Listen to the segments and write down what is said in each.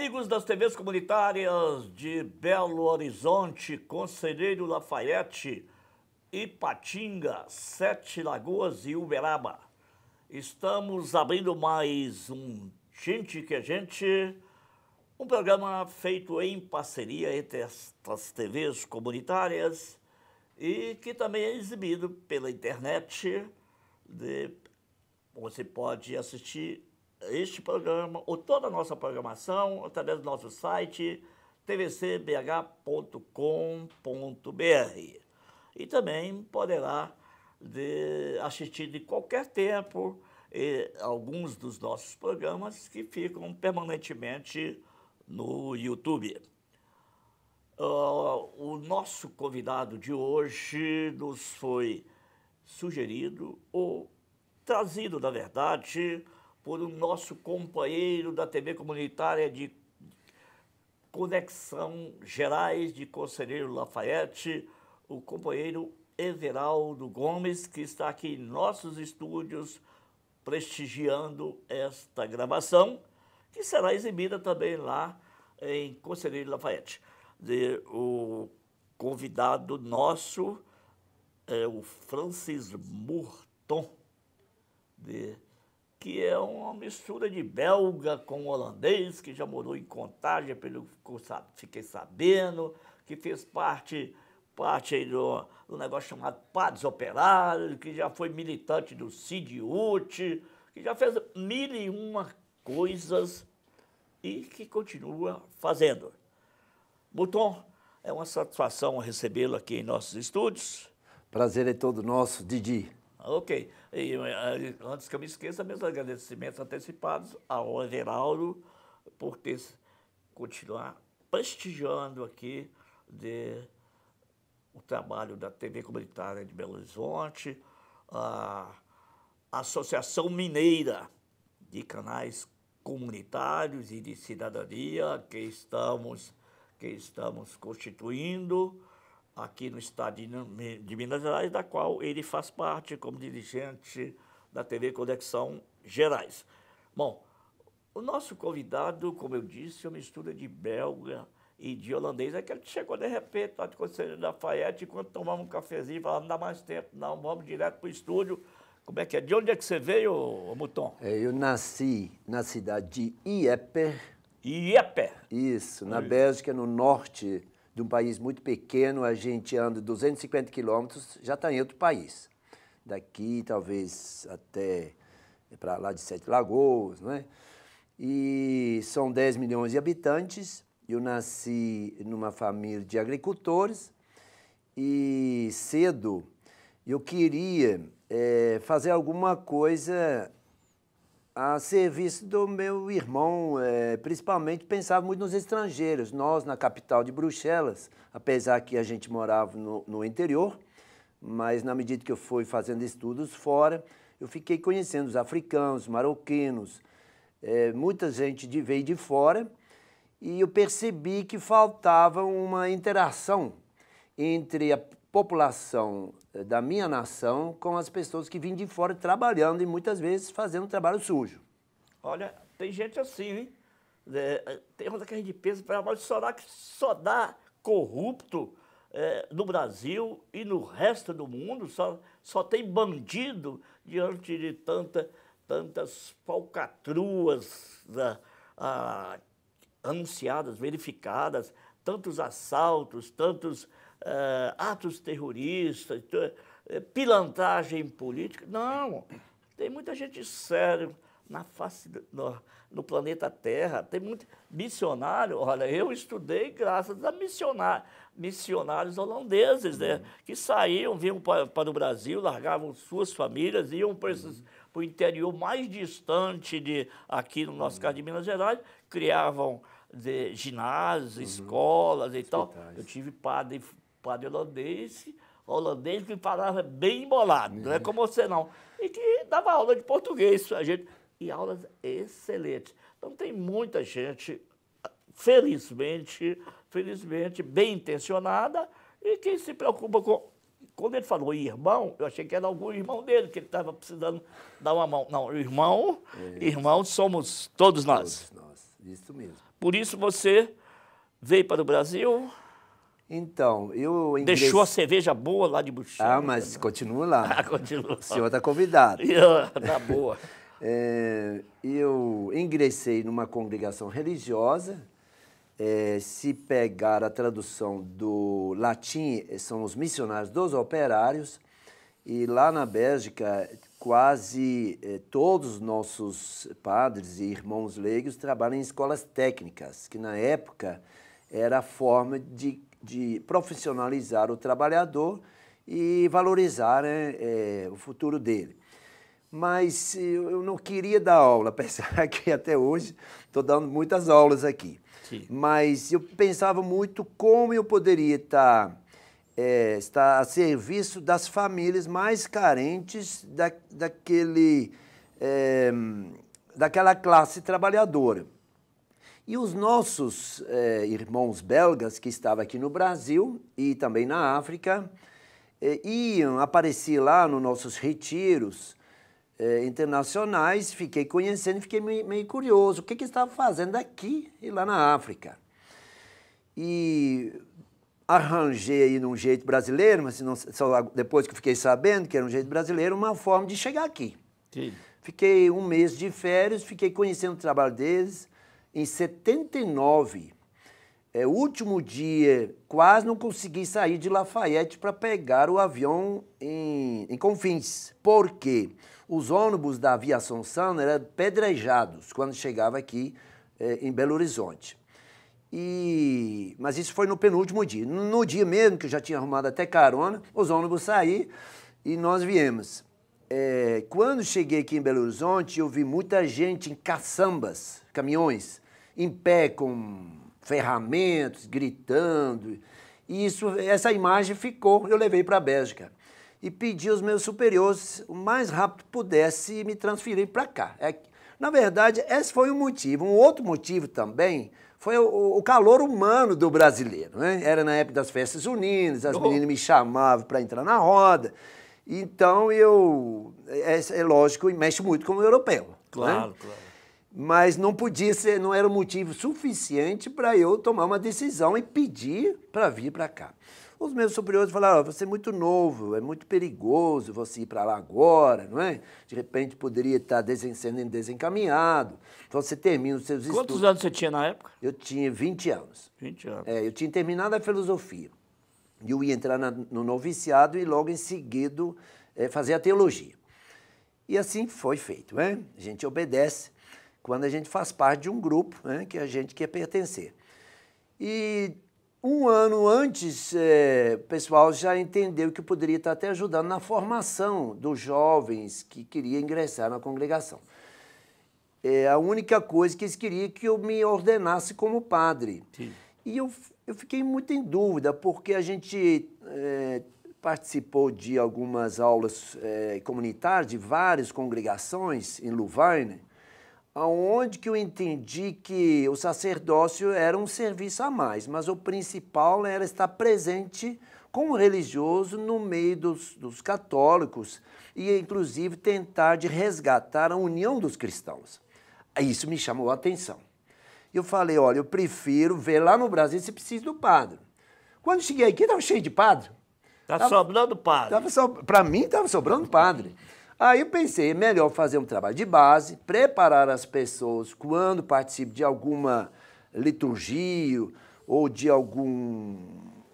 Amigos das TVs comunitárias de Belo Horizonte, Conselheiro Lafayette, Ipatinga, Sete Lagoas e Uberaba. Estamos abrindo mais um Gente que é Gente, um programa feito em parceria entre estas TVs comunitárias e que também é exibido pela internet. De, você pode assistir este programa ou toda a nossa programação através do nosso site tvcbh.com.br. E também poderá de assistir de qualquer tempo alguns dos nossos programas que ficam permanentemente no YouTube. Uh, o nosso convidado de hoje nos foi sugerido, ou trazido, na verdade, por um nosso companheiro da TV comunitária de Conexão Gerais de Conselheiro Lafayette, o companheiro Everaldo Gomes, que está aqui em nossos estúdios prestigiando esta gravação, que será exibida também lá em Conselheiro Lafayette. De, o convidado nosso é o Francis Murton, de que é uma mistura de belga com holandês, que já morou em Contagem, pelo que fiquei sabendo, que fez parte parte do, do negócio chamado Padres Operários, que já foi militante do Cid que já fez mil e uma coisas e que continua fazendo. Buton, é uma satisfação recebê-lo aqui em nossos estúdios. Prazer é todo nosso, Didi. Ok. E, eh, antes que eu me esqueça, meus agradecimentos antecipados ao Everaldo por ter continuar prestigiando aqui de, o trabalho da TV Comunitária de Belo Horizonte, a Associação Mineira de Canais Comunitários e de Cidadania, que estamos, que estamos constituindo, aqui no estado de Minas Gerais, da qual ele faz parte como dirigente da TV Conexão Gerais. Bom, o nosso convidado, como eu disse, é uma mistura de belga e de holandês. É que ele chegou de repente lá tá de Conselho da Fayette, enquanto tomava um cafezinho, falava, não dá mais tempo não, vamos direto para o estúdio. Como é que é? De onde é que você veio, Muton? É, eu nasci na cidade de Ieper. Ieper? Isso, na Bélgica, no norte de um país muito pequeno, a gente anda 250 quilômetros, já está em outro país. Daqui, talvez, até para lá de Sete Lagoas, né? E são 10 milhões de habitantes. Eu nasci numa família de agricultores e cedo eu queria é, fazer alguma coisa a serviço do meu irmão, é, principalmente pensava muito nos estrangeiros. Nós, na capital de Bruxelas, apesar que a gente morava no, no interior, mas na medida que eu fui fazendo estudos fora, eu fiquei conhecendo os africanos, marroquinos, é, eh, muita gente de, veio de fora, e eu percebi que faltava uma interação entre a população eh, da minha nação com as pessoas que vêm de fora trabalhando e muitas vezes fazendo trabalho sujo. Olha, tem gente assim, hein? É, é tem coisa que a gente pensa para amaldiçoar que só dá corrupto é, no Brasil e no resto do mundo, só, só tem bandido diante de tanta, tantas falcatruas ah, anunciadas, verificadas, tantos assaltos, tantos uh, atos terroristas, eh, pilantragem política. Não, tem muita gente séria na face do, no, no, planeta Terra. Tem muito missionário. Olha, eu estudei graças a missionários holandeses, né, uhum. né? Que saíam, vinham para, para o Brasil, largavam suas famílias, iam para, esses, uhum. para o interior mais distante de aqui no nosso uhum. caso de Minas Gerais, criavam de eh, ginásios, uhum. escolas e tal. Eu tive padre padre holandês, holandês que falava bem embolado, uhum. não é, é como você não. E que dava aula de português a gente, e aulas excelentes. Então tem muita gente, felizmente, felizmente, bem intencionada, e que se preocupa com. Quando ele falou irmão, eu achei que era algum irmão dele, que ele estava precisando dar uma mão. Não, irmão, é. irmão somos todos nós. Todos nós, isso mesmo. Por isso você veio para o Brasil. Então, eu. Ingress... Deixou a cerveja boa lá de Buxi. Ah, mas né? continua lá. Ah, continua. O senhor está convidado. Ah, tá boa. É, eu ingressei numa congregação religiosa. É, se pegar a tradução do latim, eh, são os missionários dos operários. E lá na Bélgica, quase eh, todos os nossos padres e irmãos leigos trabalham em escolas técnicas, que na época era a forma de de profissionalizar o trabalhador e valorizar né, é, o futuro dele. Mas eh, eu não queria dar aula, apesar que até hoje estou dando muitas aulas aqui. Sim. Mas eu pensava muito como eu poderia tá, estar, eh, é, estar a serviço das famílias mais carentes da, daquele, é, daquela classe trabalhadora. E os nossos eh, irmãos belgas que estavam aqui no Brasil e também na África eh, iam aparecer lá nos nossos retiros eh, internacionais. Fiquei conhecendo, fiquei meio, meio curioso o que, que estavam fazendo aqui e lá na África. E arranjei aí num jeito brasileiro, mas não, só depois que fiquei sabendo que era um jeito brasileiro, uma forma de chegar aqui. Sim. Fiquei um mês de férias, fiquei conhecendo o trabalho deles, em 79. É, último dia, quase não consegui sair de Lafayette para pegar o avião em, em Confins, porque os ônibus da aviação Sana eram pedrejados quando chegava aqui é, em Belo Horizonte. E, mas isso foi no penúltimo dia. No dia mesmo, que eu já tinha arrumado até carona, os ônibus saíram e nós viemos. É, quando cheguei aqui em Belo Horizonte, eu vi muita gente em caçambas, caminhões, em pé com ferramentas, gritando. E isso, essa imagem ficou, eu levei para a Bélgica. E pedi aos meus superiores, o mais rápido pudesse, me transferir para cá. É, na verdade, esse foi um motivo. Um outro motivo também foi o, o calor humano do brasileiro. Né? Era na época das festas unidas, as oh. meninas me chamavam para entrar na roda. Então, eu. É, é lógico, mexe muito com o europeu. Claro, né? claro mas não podia ser, não era motivo suficiente para eu tomar uma decisão e pedir para vir para cá. Os meus superiores falaram: oh, você é muito novo, é muito perigoso você ir para lá agora, não é? De repente poderia estar tá desen sendo desencaminhado. Então você termina os seus Quantos estudos. Quantos anos você tinha na época? Eu tinha 20 anos. 20 anos. É, eu tinha terminado a filosofia. E eu ia entrar na, no noviciado e logo em seguida é, fazer a teologia. E assim foi feito, né? A gente obedece quando a gente faz parte de um grupo né, que a gente quer pertencer. E um ano antes, é, o pessoal já entendeu que poderia estar até ajudando na formação dos jovens que queriam ingressar na congregação. É, a única coisa que eles queriam é que eu me ordenasse como padre. Sim. E eu, eu fiquei muito em dúvida, porque a gente é, participou de algumas aulas é, comunitárias, de várias congregações em Luvarne, né? aonde que eu entendi que o sacerdócio era um serviço a mais, mas o principal era estar presente com o religioso no meio dos, dos católicos e, inclusive, tentar de resgatar a união dos cristãos. Isso me chamou a atenção. Eu falei, olha, eu prefiro ver lá no Brasil se precisa do padre. Quando cheguei aqui, estava cheio de padre. Tá tava, sobrando padre. Tava so... Para mim, estava sobrando padre. Aí eu pensei, é melhor fazer um trabalho de base, preparar as pessoas quando participam de alguma liturgia ou de algum,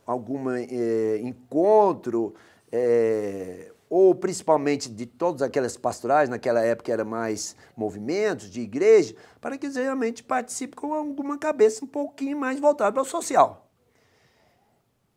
alguma é, encontro, é, ou principalmente de todas aquelas pastorais, naquela época era mais movimentos de igreja, para que eles realmente participem com alguma cabeça um pouquinho mais voltada para o social.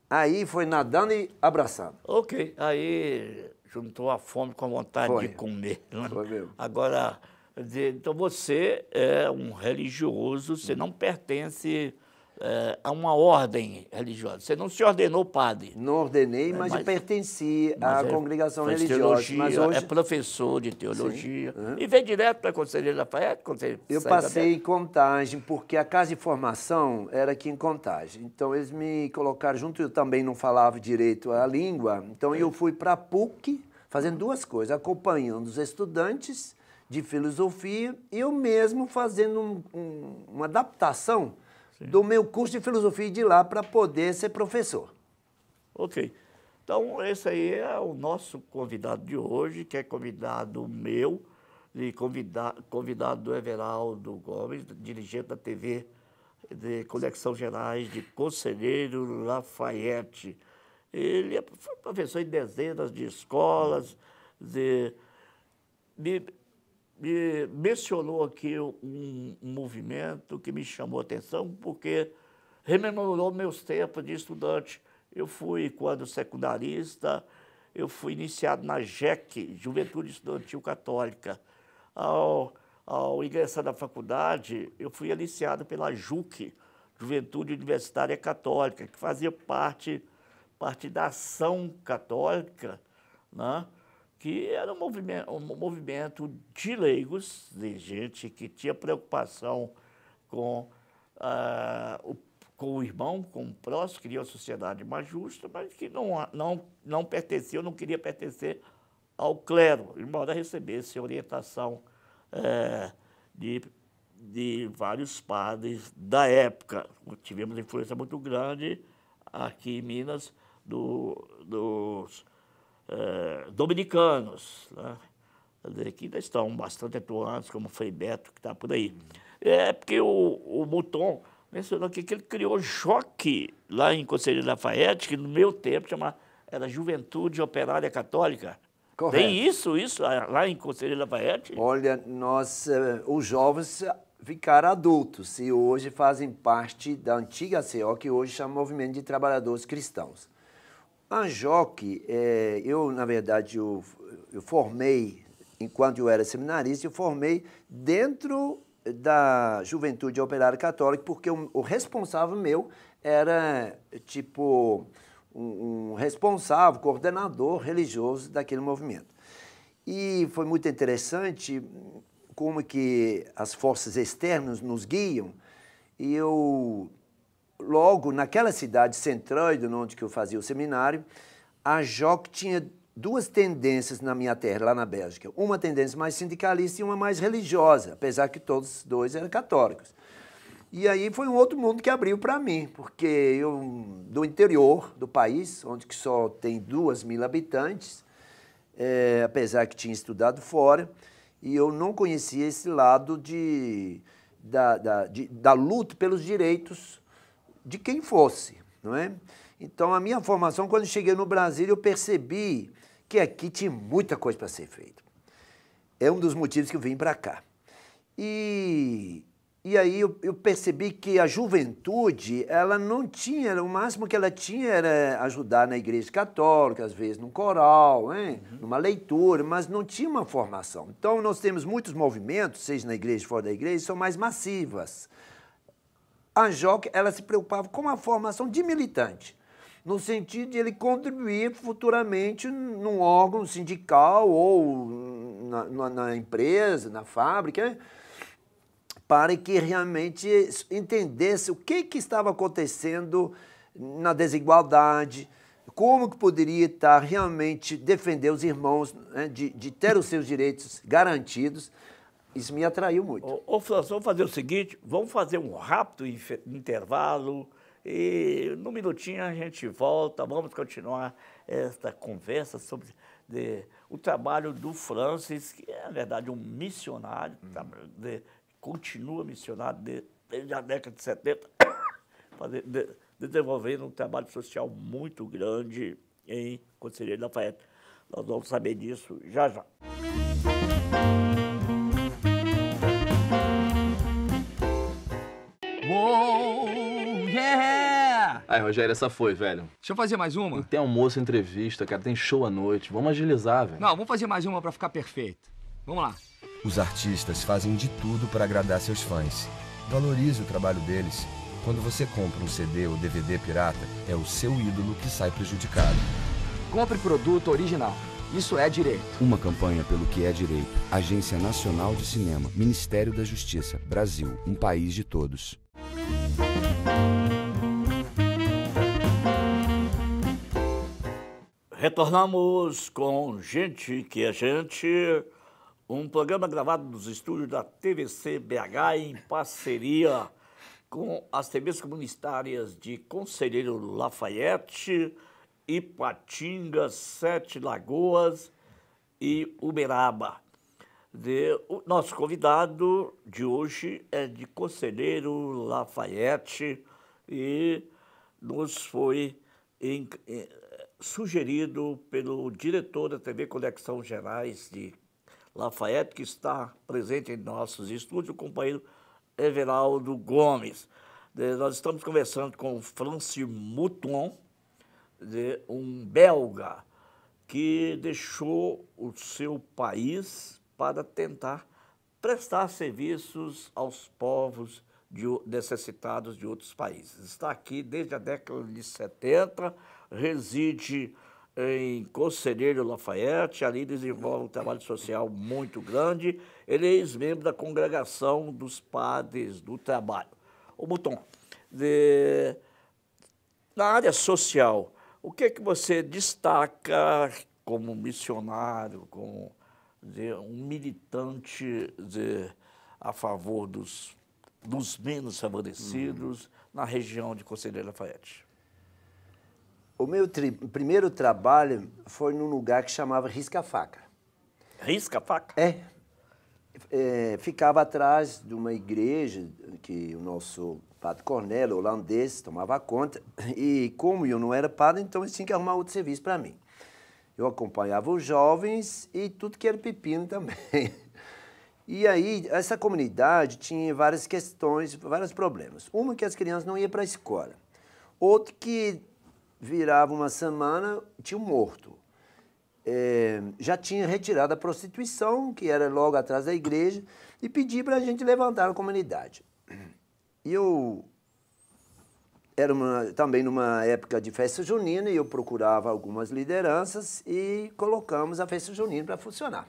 Aí foi nadando e abraçando. Ok, aí juntou a fome com a vontade Foi. de comer. Né? Foi mesmo. Agora, então você é um religioso, você hum. não pertence eh, a uma ordem religiosa. Você não se ordenou padre. Não ordenei, mas, é, mas eu pertenci à é, congregação religiosa. Teologia, mas hoje... É professor de teologia. Uhum. E vem direto para Conselheira Lafayette? Conselheiro eu passei em contagem, porque a casa de formação era aqui em contagem. Então eles me colocaram junto, eu também não falava direito a língua. Então eu fui para a PUC fazendo duas coisas, acompanhando os estudantes de filosofia e eu mesmo fazendo um, um, uma adaptação do meu curso de filosofia de lá para poder ser professor. Ok. Então, esse aí é o nosso convidado de hoje, que é convidado meu e convidado, convidado do Everaldo Gomes, dirigente da TV de Conexão Gerais, de Conselheiro Lafayette. Ele foi é professor em dezenas de escolas, de, de me mencionou aqui um, movimento que me chamou a atenção, porque rememorou meus tempos de estudante. Eu fui, quando secundarista, eu fui iniciado na JEC, Juventude Estudantil Católica. Ao, ao ingressar na faculdade, eu fui iniciado pela JUC, Juventude Universitária Católica, que fazia parte, parte da ação católica, né? que era um movimento, um movimento de leigos, de gente que tinha preocupação com, ah, o, com o irmão, com o próximo, queria uma sociedade mais justa, mas que não, não, não pertencia, não queria pertencer ao clero, embora recebesse orientação eh, de, de vários padres da época. Tivemos influência muito grande aqui em Minas do, dos dominicanos, né? que ainda estão bastante atuantes, como foi Beto, que está por aí. É porque o, o Mouton mencionou aqui que ele criou choque lá em Conselheiro Lafayette, que no meu tempo chama, era Juventude Operária Católica. Correto. Tem isso, isso, lá em Conselheiro Lafayette? Olha, nós, os jovens ficaram adultos e hoje fazem parte da antiga CEO, que hoje chama Movimento de Trabalhadores Cristãos. Anjoque, é, eu, na verdade, eu, eu formei, enquanto eu era seminarista, eu formei dentro da Juventude Operária Católica, porque o, o responsável meu era, tipo, um, um, responsável, coordenador religioso daquele movimento. E foi muito interessante como que as forças externas nos guiam. E eu logo naquela cidade central onde que eu fazia o seminário, a JOC tinha duas tendências na minha terra, lá na Bélgica. Uma tendência mais sindicalista e uma mais religiosa, apesar que todos dois eram católicos. E aí foi um outro mundo que abriu para mim, porque eu, do interior do país, onde que só tem duas mil habitantes, é, apesar que tinha estudado fora, e eu não conhecia esse lado de, da, da, de, da luta pelos direitos de quem fosse, não é? Então, a minha formação, quando cheguei no Brasil, eu percebi que aqui tinha muita coisa para ser feita. É um dos motivos que eu vim para cá. E, e aí eu, eu, percebi que a juventude, ela não tinha, o máximo que ela tinha era ajudar na igreja católica, às vezes num coral, hein? Né? Uhum. numa leitura, mas não tinha uma formação. Então, nós temos muitos movimentos, seja na igreja fora da igreja, são mais massivas Anjoc, ela se preocupava com a formação de militante, no sentido de ele contribuir futuramente num órgão sindical ou na, na empresa, na fábrica, né? para que realmente entendesse o que, que estava acontecendo na desigualdade, como que poderia estar tá realmente defender os irmãos, né, de, de ter os seus direitos garantidos. Isso me atraiu muito. Ô, ô vamos fazer o seguinte, vamos fazer um rápido intervalo e num minutinho a gente volta, vamos continuar esta conversa sobre de, o trabalho do Francis, que é, na verdade, um missionário, hum. Tá, de, continua missionário de, desde a década de 70, de, desenvolvendo um trabalho social muito grande em Conselheiro Lafayette. Nós vamos saber disso já já. Vai, Rogério, essa foi, velho. Deixa eu fazer mais uma. Tem almoço, entrevista, cara, tem show à noite. Vamos agilizar, velho. Não, vamos fazer mais uma para ficar perfeito. Vamos lá. Os artistas fazem de tudo para agradar seus fãs. Valorize o trabalho deles. Quando você compra um CD ou DVD pirata, é o seu ídolo que sai prejudicado. Compre produto original. Isso é direito. Uma campanha pelo que é direito. Agência Nacional de Cinema, Ministério da Justiça, Brasil, um país de todos. Retornamos com Gente que é Gente, um programa gravado nos estúdios da TVC BH em parceria com as TVs comunitárias de Conselheiro Lafayette, Ipatinga, Sete Lagoas e Uberaba. De, o nosso convidado de hoje é de Conselheiro Lafayette e nos foi em, em, sugerido pelo diretor da TV Conexão Gerais de Lafayette, que está presente em nossos estúdios, o companheiro Everaldo Gomes. nós estamos conversando com Francis Mouton, de, um belga que deixou o seu país para tentar prestar serviços aos povos necessitados de outros países. Está aqui desde a década de 70, reside em Conselheiro Lafayette, ali desenvolve um trabalho social muito grande. Ele é ex-membro da Congregação dos Padres do Trabalho. O Buton, de... na área social, o que é que você destaca como missionário, como de, um militante de, a favor dos, dos menos favorecidos uhum. na região de Conselheiro Lafayette? O meu tri primeiro trabalho foi num lugar que chamava Risca-Faca. Risca-Faca? É. é. Ficava atrás de uma igreja que o nosso padre Cornélio, holandês, tomava conta. E como eu não era padre, então eles tinham que arrumar outro serviço para mim. Eu acompanhava os jovens e tudo que era pepino também. E aí, essa comunidade tinha várias questões, vários problemas. Uma que as crianças não iam para a escola. Outro que virava uma semana, tinha um morto. É, já tinha retirado a prostituição, que era logo atrás da igreja, e pedi para a gente levantar a comunidade. E eu era uma, também numa época de festa junina e eu procurava algumas lideranças e colocamos a festa junina para funcionar.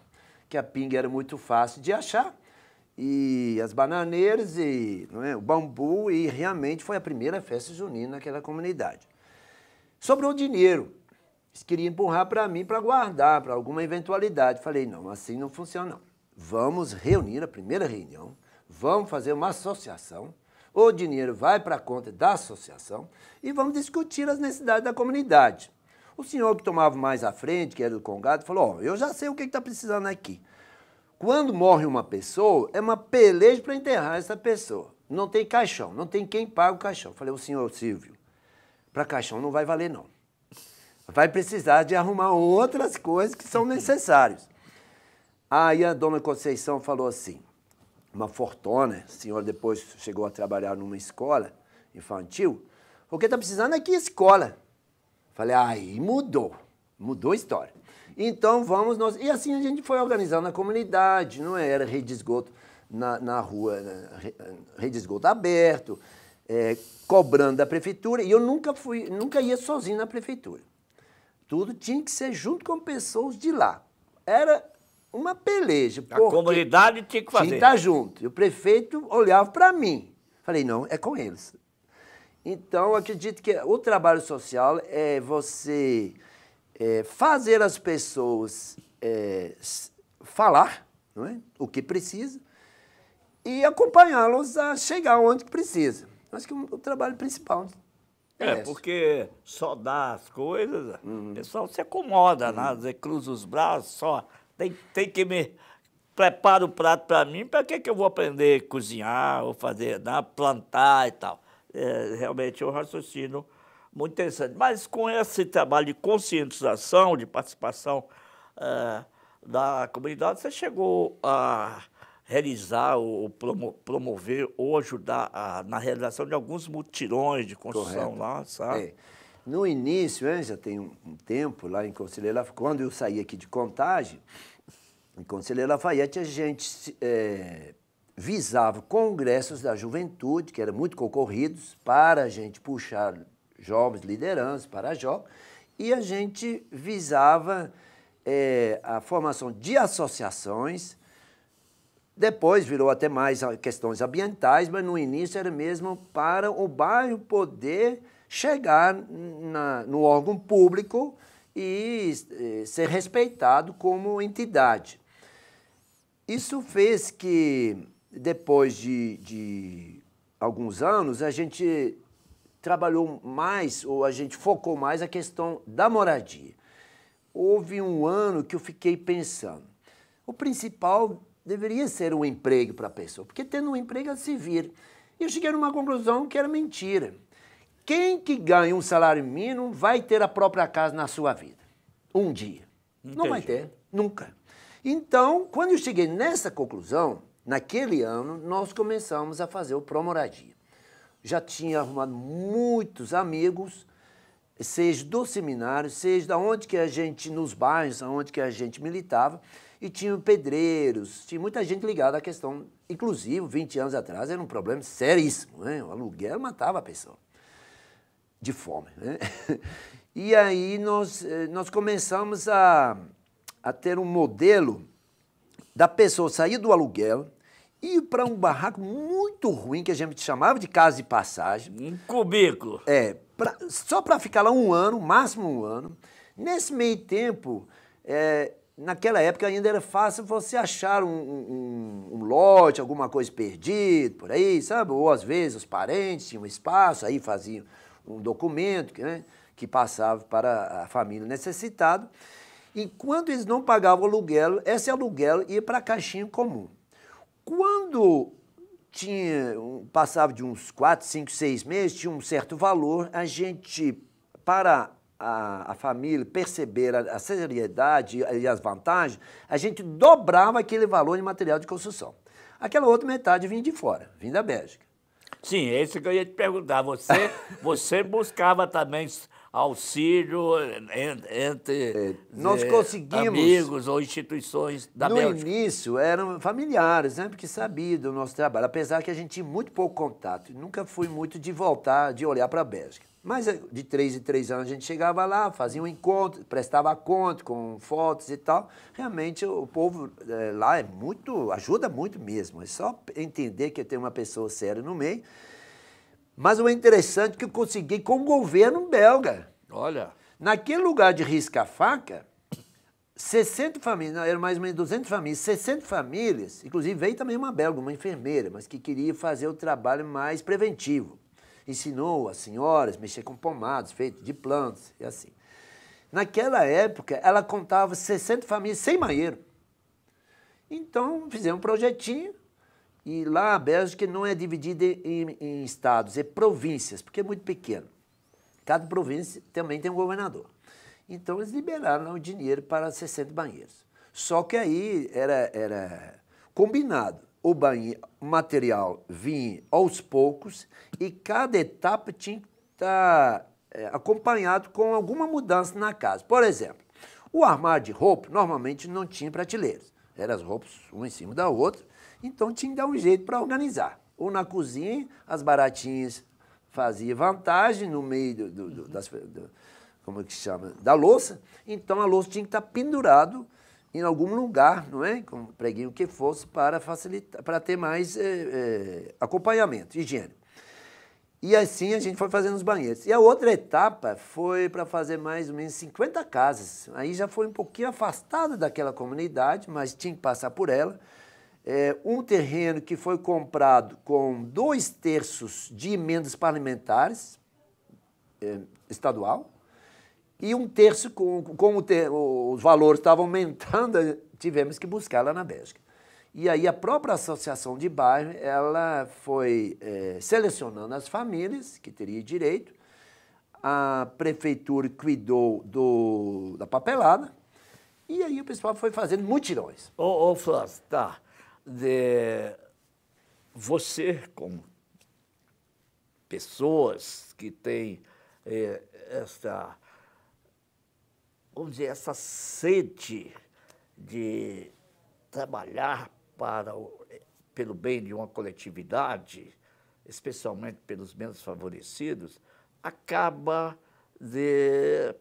Que a pinga era muito fácil de achar e as bananeiras e é, o bambu e realmente foi a primeira festa junina naquela comunidade. Sobrou dinheiro. Eles queriam empurrar para mim para guardar, para alguma eventualidade. Falei, não, assim não funciona. Não. Vamos reunir a primeira reunião, vamos fazer uma associação. O dinheiro vai para a conta da associação e vamos discutir as necessidades da comunidade. O senhor que tomava mais à frente, que era do Congado, falou: oh, eu já sei o que está precisando aqui. Quando morre uma pessoa, é uma peleja para enterrar essa pessoa. Não tem caixão, não tem quem paga o caixão. Falei, o senhor Silvio, para caixão não vai valer, não. Vai precisar de arrumar outras coisas que são necessárias. Aí a dona Conceição falou assim, uma fortuna, a senhora depois chegou a trabalhar numa escola infantil, porque está precisando aqui é escola. Falei, aí mudou, mudou a história. Então vamos nós. E assim a gente foi organizando a comunidade, não era rede de esgoto na, na rua, né, rede de esgoto aberto, é, cobrando da prefeitura, e eu nunca fui, nunca ia sozinho na prefeitura. Tudo tinha que ser junto com pessoas de lá. Era uma peleja. A comunidade tinha que fazer. Tinha que estar junto. E o prefeito olhava para mim. Falei, não, é com eles. Então, acredito que o trabalho social é você é, fazer as pessoas é, falar não é? o que precisa e acompanhá-los a chegar onde precisa. Acho que o trabalho principal. É, é porque só dá as coisas, uhum. o pessoal se acomoda, né? uhum. né? cruza os braços, só. Tem, tem que me. Prepara o prato para mim, para que, que eu vou aprender a cozinhar, ou fazer, né? plantar e tal. É, realmente é um raciocínio muito interessante. Mas com esse trabalho de conscientização, de participação eh, da comunidade, você chegou a realizar ou promo, promover ou ajudar a, na realização de alguns mutirões de construção Correto. lá, sabe? É. No início, hein, já tem um, um tempo lá em Conselheiro quando eu saí aqui de Contagem, em Conselheiro Lafayette, a gente é, visava congressos da juventude, que eram muito concorridos, para a gente puxar jovens lideranças para a e a gente visava é, a formação de associações depois virou até mais questões ambientais, mas no início era mesmo para o bairro poder chegar na, no órgão público e, e eh, ser respeitado como entidade. Isso fez que, depois de, de alguns anos, a gente trabalhou mais, ou a gente focou mais a questão da moradia. Houve um ano que eu fiquei pensando. O principal Deveria ser um emprego para a pessoa, porque tendo um emprego ela é se vira. E eu cheguei numa conclusão que era mentira. Quem que ganha um salário mínimo vai ter a própria casa na sua vida. Um dia. Entendi. Não vai ter, nunca. Então, quando eu cheguei nessa conclusão, naquele ano, nós começamos a fazer o Promoradia. Já tinha arrumado muitos amigos, seja do seminário, seja da onde que a gente, nos bairros, onde que a gente militava, e tinham pedreiros, tinha muita gente ligada à questão. Inclusive, 20 anos atrás, era um problema seríssimo. Né? O aluguel matava a pessoa de fome. Né? E aí nós, eh, nós começamos a, a ter um modelo da pessoa sair do aluguel, ir para um barraco muito ruim, que a gente chamava de casa de passagem. Um cubículo. É, pra, só para ficar lá um ano, máximo um ano. Nesse meio tempo, é, naquela época ainda era fácil você achar um, um, um, lote, alguma coisa perdida por aí, sabe? Ou às vezes os parentes tinham espaço, aí faziam um documento né, que passava para a família necessitada. Enquanto eles não pagavam aluguel, esse aluguel ia para a caixinha comum. Quando tinha, passava de uns quatro cinco seis meses, tinha um certo valor, a gente, para a, a família perceber a, a seriedade e as vantagens, a gente dobrava aquele valor de material de construção. Aquela outra metade vinha de fora, vinha da Bélgica. Sim, é isso que eu ia te perguntar. Você, você buscava também auxílio eh, entre é, eh, Nós conseguimos, amigos ou instituições da no Bélgica. No início eram familiares, né? porque sabia do nosso trabalho, apesar que a gente tinha muito pouco contato. Nunca fui muito de voltar, de olhar para a Bélgica. Mas eh, de três em três anos a gente chegava lá, fazia um encontro, prestava conta com fotos e tal. Realmente o povo é, lá é muito, ajuda muito mesmo. É só entender que tem uma pessoa séria no meio mas o interessante é que eu consegui com o governo belga. Olha. Naquele lugar de risca faca, 60 famílias, eram mais ou menos 200 famílias, 60 famílias, inclusive veio também uma belga, uma enfermeira, mas que queria fazer o trabalho mais preventivo. Ensinou as senhoras a mexer com pomadas feito de plantas e assim. Naquela época, ela contava 60 famílias sem banheiro. Então, fizemos um projetinho, e lá a Bélgica não é dividida em, em estados, é províncias, porque é muito pequeno. Cada província também tem um governador. Então eles liberaram o dinheiro para 60 banheiros. Só que aí era, era combinado. O banheiro, material vinha aos poucos e cada etapa tinha que tá, estar eh, é, acompanhado com alguma mudança na casa. Por exemplo, o armário de roupa normalmente não tinha prateleiras. Eram as roupas uma em cima da outra então tinha que dar um jeito para organizar. Ou na cozinha, as baratinhas faziam vantagem no meio do, do, do, das, do como é que chama? Da louça. Então a louça tinha que estar tá pendurado em algum lugar, não é? Com preguinho que fosse, para facilitar, para ter mais é, é, acompanhamento, higiene. E assim a gente foi fazendo os banheiros. E a outra etapa foi para fazer mais ou menos 50 casas. Aí já foi um pouquinho afastado daquela comunidade, mas tinha que passar por ela é, um terreno que foi comprado com dois terços de emendas parlamentares é, estadual e um terço, com, o ter, os valores estavam aumentando, tivemos que buscar lá na Bélgica. E aí a própria associação de bairro, ela foi é, selecionando as famílias que teriam direito, a prefeitura cuidou do, da papelada, e aí o pessoal foi fazendo mutirões. Ô, ô Flávio, tá de você, como pessoas que têm eh, essa, vamos dizer, essa sede de trabalhar para o, pelo bem de uma coletividade, especialmente pelos menos favorecidos, acaba de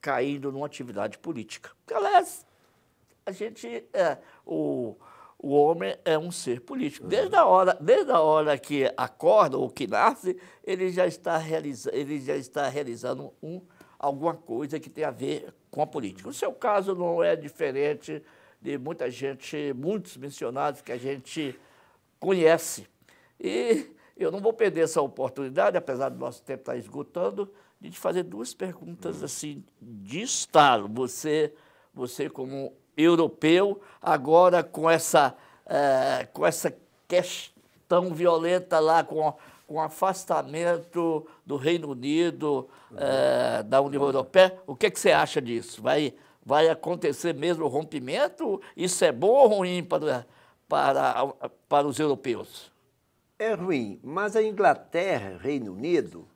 caindo numa atividade política. Porque, aliás, a gente, é, o, o homem é um ser político. É. Desde a hora, desde a hora que acorda ou que nasce, ele já está, realiza, ele já está realizando um, alguma coisa que tem a ver com a política. O seu caso não é diferente de muita gente, muitos mencionados que a gente conhece. E eu não vou perder essa oportunidade, apesar do nosso tempo estar esgotando, de te fazer duas perguntas hum. assim de estalo. Você, você como europeu, agora com essa, é, com essa questão violenta lá, com, com o afastamento do Reino Unido, é, da União Europeia. O que, é que você acha disso? Vai, vai acontecer mesmo o rompimento? Isso é bom ou ruim para, para, para os europeus? É ruim, mas a Inglaterra, Reino Unido,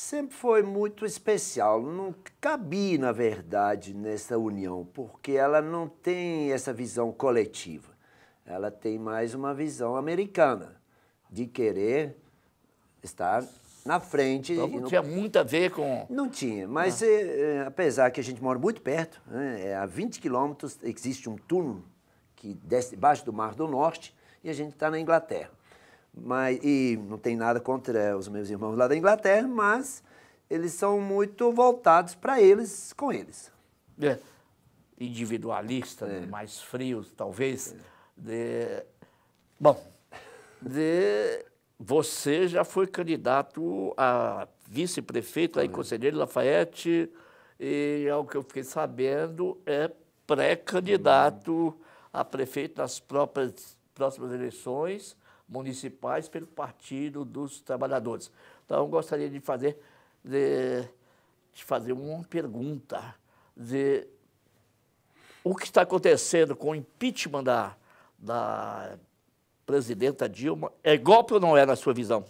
sempre foi muito especial. Não cabia, na verdade, nessa união, porque ela não tem essa visão coletiva. Ela tem mais uma visão americana, de querer estar na frente. Então, não, não tinha muito a ver com. Não tinha, mas ah. eh, apesar que a gente mora muito perto, né, é a 20 quilômetros existe um túnel que desce debaixo do Mar do Norte e a gente está na Inglaterra. Mas, e não tem nada contra os meus irmãos lá da Inglaterra, mas eles são muito voltados para eles, com eles. É. Individualista, é. mais frios, talvez. É. De... Bom, de... você já foi candidato a vice-prefeito, aí conselheiro Lafayette, e ao que eu fiquei sabendo, é pré-candidato uhum. a prefeito nas próprias, próximas eleições municipais pelo Partido dos Trabalhadores. Então, gostaria de fazer, de, de fazer uma pergunta. De, o que está acontecendo com o impeachment da, da presidenta Dilma é golpe ou não é, na sua visão?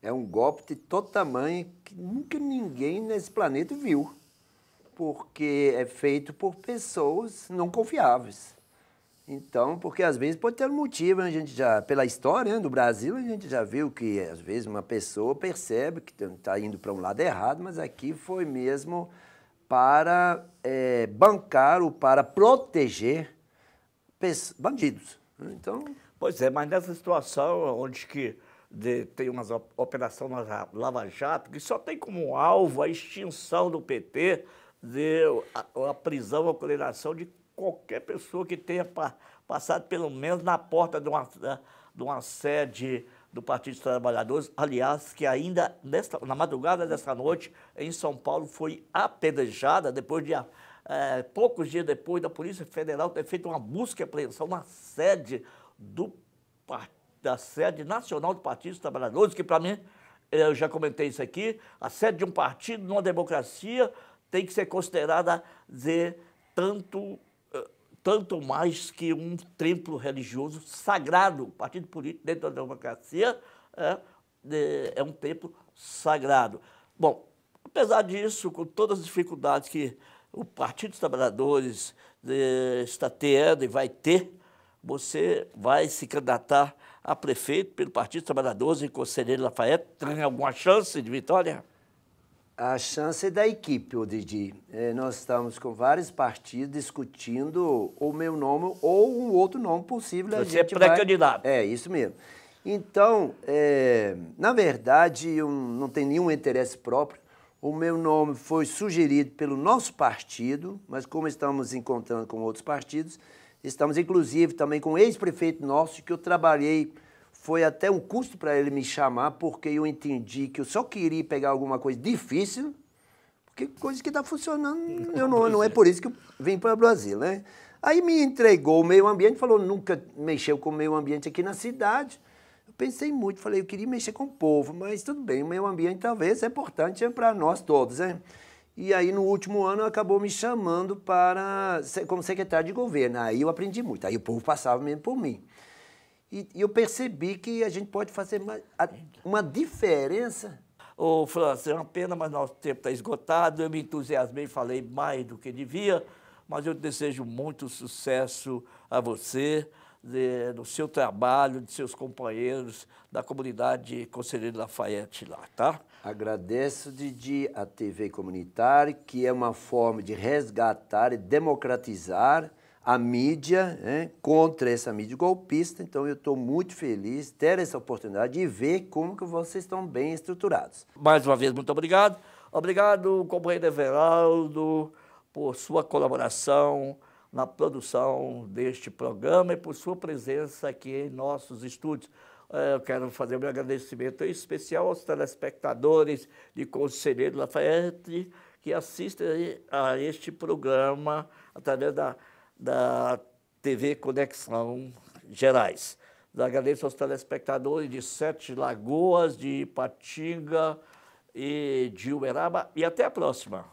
É um golpe de todo tamanho que nunca ninguém nesse planeta viu, porque é feito por pessoas não confiáveis. Então, porque às vezes pode ter um motivo, né? a gente já, pela história né, do Brasil, a gente já viu que às vezes uma pessoa percebe que está indo para um lado errado, mas aqui foi mesmo para é, bancar ou para proteger bandidos. Né? Então... Pois é, mas nessa situação onde que de, tem uma operação na Lava Jato, que só tem como alvo a extinção do PT, de, a, a prisão ou condenação de qualquer pessoa que tenha pa, passado pelo menos na porta de uma, de uma sede do Partido dos Trabalhadores, aliás, que ainda nesta, na madrugada desta noite em São Paulo foi apedrejada depois de é, poucos dias depois da Polícia Federal ter feito uma busca e apreensão na sede do da sede nacional do Partido dos Trabalhadores, que para mim eu já comentei isso aqui, a sede de um partido numa democracia tem que ser considerada de tanto tanto mais que um templo religioso sagrado. O partido político dentro da democracia é, é um templo sagrado. Bom, apesar disso, com todas as dificuldades que o Partido dos Trabalhadores eh, está tendo e vai ter, você vai se candidatar a prefeito pelo Partido dos Trabalhadores e conselheiro Lafayette? Tem alguma chance de vitória? a chance da equipe, Odidi. É, nós estamos com vários partidos discutindo o meu nome ou um outro nome possível. Você é pré-candidato. É, isso mesmo. Então, é, na verdade, eu não tenho nenhum interesse próprio. O meu nome foi sugerido pelo nosso partido, mas como estamos encontrando com outros partidos, estamos inclusive também com o ex-prefeito nosso, que eu trabalhei foi até um custo para ele me chamar, porque eu entendi que eu só queria pegar alguma coisa difícil, porque coisa que está funcionando, eu não, não é, é por isso que eu vim para o Brasil, né? Aí me entregou o meio ambiente, falou, nunca mexeu com o meio ambiente aqui na cidade. Eu pensei muito, falei, eu queria mexer com o povo, mas tudo bem, o meio ambiente talvez é importante é para nós todos, né? E aí, no último ano, acabou me chamando para como secretário de governo. Aí eu aprendi muito. Aí o povo passava mesmo por mim. E, e eu percebi que a gente pode fazer uma, uma diferença. Ô, oh, França, é uma pena, mas nosso tempo está esgotado. Eu me entusiasmei, falei mais do que devia, mas eu desejo muito sucesso a você, de, no seu trabalho, de seus companheiros, da comunidade Conselheiro Lafayette lá, tá? Agradeço, Didi, a TV Comunitária, que é uma forma de resgatar e democratizar a mídia, né, contra essa mídia golpista. Então eu estou muito feliz de ter essa oportunidade de ver como que vocês estão bem estruturados. Mais uma vez, muito obrigado. Obrigado, companheiro Everaldo, por sua colaboração na produção deste programa e por sua presença aqui em nossos estúdios. É, eu quero fazer um agradecimento especial aos telespectadores de Conselheiro Lafayette que assistem a este programa através da da TV Conexão Gerais. Agradeço aos telespectadores de Sete Lagoas, de Ipatinga e de Uberaba. E até a próxima.